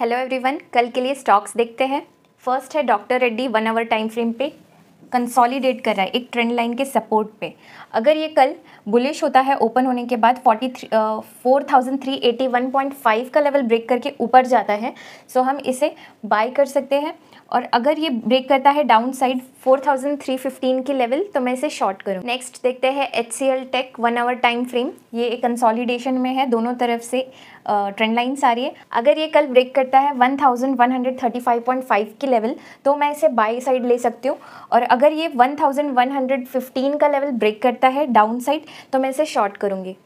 hello everyone कल के लिए स्टॉक्स देखते हैं फर्स्ट है doctor Reddy one hour time frame पे कंसोलिडेट कर रहा है एक ट्रेंड लाइन के सपोर्ट पे अगर ये कल बुलिश होता है ओपन होने के बाद forty three four thousand three eighty one point five का लेवल ब्रेक करके ऊपर जाता है सो so हम इसे बाय कर सकते हैं और अगर ये ब्रेक करता है डाउन साइड 4315 की लेवल तो मैं इसे शॉर्ट करूँ नेक्स्ट देखते हैं H C L tech one hour time frame ये एक कंसोलिडेशन में है दोनों तरफ से ट्रेंड लाइन्स आ रही है अगर ये कल ब्रेक करता है 1135.5 की लेवल तो मैं इसे बाई साइड ले सकती हूँ और अगर ये 1115 का लेवल ब्रेक करता है डाउन साइड तो मैं इसे शॉर्ट करूँगी